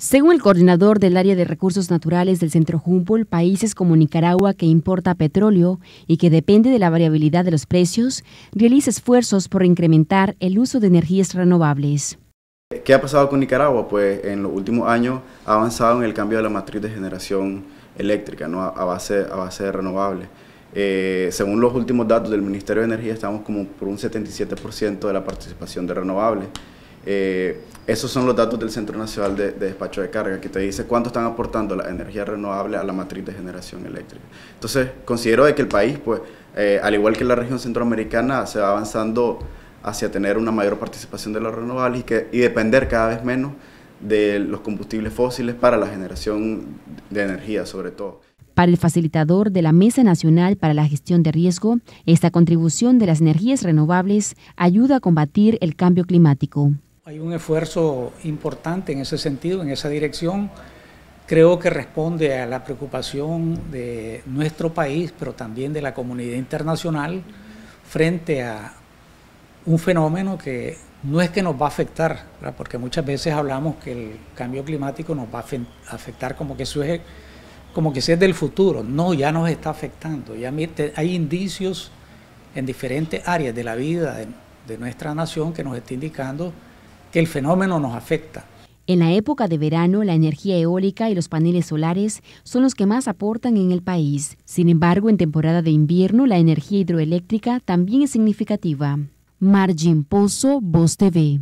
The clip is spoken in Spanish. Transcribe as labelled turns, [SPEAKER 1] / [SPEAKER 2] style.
[SPEAKER 1] Según el coordinador del área de recursos naturales del Centro Humboldt, países como Nicaragua, que importa petróleo y que depende de la variabilidad de los precios, realiza esfuerzos por incrementar el uso de energías renovables.
[SPEAKER 2] ¿Qué ha pasado con Nicaragua? Pues en los últimos años ha avanzado en el cambio de la matriz de generación eléctrica a, base, a base de renovables. Eh, según los últimos datos del Ministerio de Energía, estamos como por un 77% de la participación de renovables. Eh, esos son los datos del Centro Nacional de, Despacho de Carga, que te dice cuánto están aportando la energía renovable a la matriz de generación eléctrica. Entonces, considero de que el país, pues, eh, al igual que la región centroamericana, se va avanzando hacia tener una mayor participación de las renovables y depender cada vez menos de los combustibles fósiles para la generación de energía, sobre todo.
[SPEAKER 1] Para el facilitador de la Mesa Nacional para la Gestión de Riesgo, esta contribución de las energías renovables ayuda a combatir el cambio climático.
[SPEAKER 3] Hay un esfuerzo importante en ese sentido, en esa dirección. Creo que responde a la preocupación de nuestro país, pero también de la comunidad internacional, frente a un fenómeno que no es que nos va a afectar, porque muchas veces hablamos que el cambio climático nos va a afectar como que eso como que si es del futuro. No, ya nos está afectando. Ya hay indicios en diferentes áreas de la vida de, de nuestra nación que nos está indicando que el fenómeno nos afecta. En
[SPEAKER 1] la época de verano, la energía eólica y los paneles solares son los que más aportan en el país. Sin embargo, en temporada de invierno, la energía hidroeléctrica también es significativa. Margin Pozo, Voz TV.